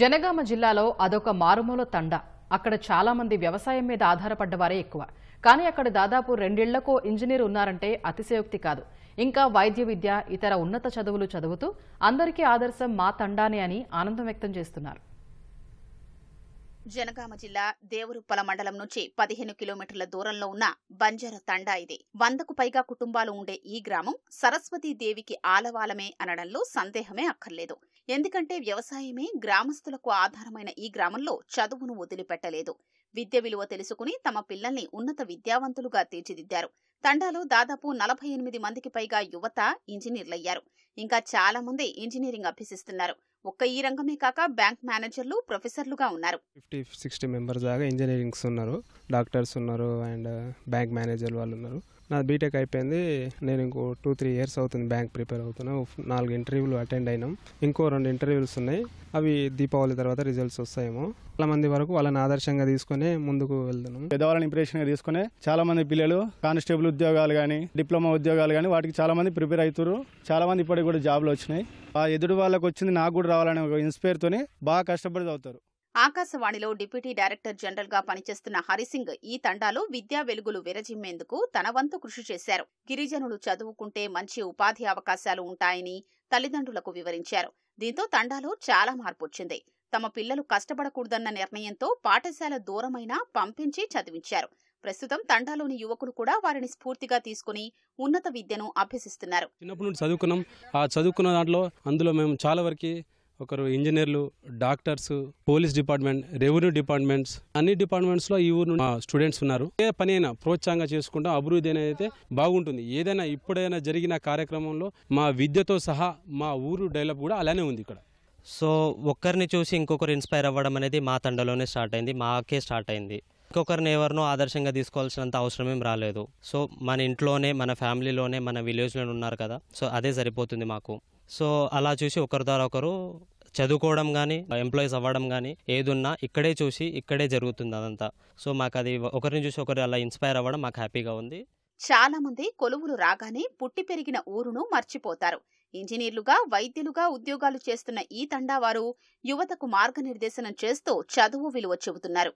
జనగామ జిల్లాలో అదొక మారుమూల తండ అక్కడ చాలా మంది వ్యవసాయం మీద ఆధారపడ్డవారే ఎక్కువ కానీ అక్కడ దాదాపు రెండేళ్లకు ఇంజనీర్ ఉన్నారంటే అతిశయోక్తి కాదు ఇంకా వైద్య విద్య ఇతర ఉన్నత చదువులు చదువుతూ అందరికీ ఆదర్శం మా తండానే అని ఆనందం వ్యక్తం చేస్తున్నారు జనగామ జిల్లా దేవురుప్పల మండలం నుంచి పదిహేను కిలోమీటర్ల దూరంలో ఉన్న బంజర తండా ఇది వందకు పైగా కుటుంబాలు ఉండే ఈ గ్రామం సరస్వతీ దేవికి ఆలవాలమే అనడంలో సందేహమే అక్కర్లేదు ఎందుకంటే వ్యవసాయమే గ్రామస్తులకు ఆధారమైన ఈ గ్రామంలో చదువును వదిలిపెట్టలేదు విద్య విలువ తెలుసుకుని తమ పిల్లల్ని ఉన్నత విద్యావంతులుగా తీర్చిదిద్దారు తండాలో దాదాపు నలభై ఎనిమిది మందికి పైగా యువత ఇంజనీర్లయ్యారు ఇంకా చాలా మంది ఇంజనీరింగ్ అభ్యసిస్తున్నారు ఒక్క ఈ రంగమే కాక బ్యాంక్ మేనేజర్లు ప్రొఫెసర్లుగా ఉన్నారు ఫిఫ్టీ సిక్స్టీ మెంబర్స్ దాకా ఇంజనీరింగ్స్ ఉన్నారు డాక్టర్స్ ఉన్నారు అండ్ బ్యాంక్ మేనేజర్ వాళ్ళు ఉన్నారు నా బీటెక్ అయిపోయింది నేను ఇంకో టూ త్రీ ఇయర్స్ అవుతుంది బ్యాంక్ ప్రిపేర్ అవుతున్నా నాలుగు ఇంటర్వ్యూలు అటెండ్ అయినాం ఇంకో రెండు ఇంటర్వ్యూస్ ఉన్నాయి అవి దీపావళి తర్వాత రిజల్ట్స్ వస్తాయేమో చాలా మంది వరకు వాళ్ళని ఆదర్శంగా తీసుకునే ముందుకు వెళ్తున్నాం పెద్దవాళ్ళని ఇంప్రెషన్ గా తీసుకుని చాలా మంది పిల్లలు కానిస్టేబుల్ ఉద్యోగాలు కానీ డిప్లొమా ఉద్యోగాలు కానీ వాటికి చాలా మంది ప్రిపేర్ అవుతారు చాలా మంది ఇప్పటికి కూడా జాబ్లు వచ్చినాయి ఆ ఎదుటి వాళ్ళకి వచ్చింది నాకు కూడా రావాలనే ఒక ఇన్స్పైర్తోనే బాగా కష్టపడి చదువుతారు ఆకాశవాణిలో డిప్యూటీ డైరెక్టర్ జనరల్ గా పనిచేస్తున్న హరిసింగ్ ఈ తండాలో విద్యా వెలుగులు విరజిమ్మేందుకు తన వంతు కృషి చేశారు గిరిజనులు చదువుకుంటే మంచి ఉపాధి అవకాశాలు ఉంటాయని తల్లిదండ్రులకు వివరించారు దీంతో తండాలో చాలా మార్పు వచ్చింది తమ పిల్లలు కష్టపడకూడదన్న నిర్ణయంతో పాఠశాల దూరమైనా పంపించి చదివించారు ప్రస్తుతం తండాలోని యువకులు కూడా వారిని స్ఫూర్తిగా తీసుకుని ఉన్నత విద్యను అభ్యసిస్తున్నారు చిన్నప్పటి నుండి చదువుకున్నాం ఆ చదువుకున్న దాంట్లో అందులో మేము చాలా వరకు ఒకరు ఇంజనీర్లు doctors police department revenue departments అన్ని డిపార్ట్మెంట్స్లో ఈ ఊరు స్టూడెంట్స్ ఉన్నారు ఏ పని అయినా ప్రోత్సాహంగా చేసుకుంటా అభివృద్ధి అనేది అయితే బాగుంటుంది ఏదైనా ఇప్పుడైనా జరిగిన కార్యక్రమంలో మా విద్యతో సహా మా ఊరు డెవలప్ కూడా అలానే ఉంది ఇక్కడ సో ఒక్కరిని చూసి ఇంకొకరు ఇన్స్పైర్ అవ్వడం అనేది మా తండలోనే స్టార్ట్ అయింది మాకే స్టార్ట్ అయింది ఇంకొకరిని ఎవరినో ఆదర్శంగా తీసుకోవాల్సినంత అవసరమేం రాలేదు సో మన ఇంట్లోనే మన ఫ్యామిలీలోనే మన విలేజ్లోనే ఉన్నారు కదా సో అదే సరిపోతుంది మాకు సో అలా చూసి ఒకరి ద్వారా ఒకరు చదువుకోవడం కానీ ఎంప్లాయీస్ అవ్వడం కానీ ఏదున్నా ఇక్కడే చూసి ఇక్కడే జరుగుతుంది అదంతా సో మాకు అది ఒకరిని చూసి ఒకరు అలా ఇన్స్పైర్ అవ్వడం మాకు హ్యాపీగా ఉంది చాలా మంది కొలువులు రాగానే పుట్టి పెరిగిన ఊరును మర్చిపోతారు ఇంజనీర్లుగా వైద్యులుగా ఉద్యోగాలు చేస్తున్న ఈ తండా వారు యువతకు మార్గనిర్దేశనం చేస్తూ చదువు విలువ చెబుతున్నారు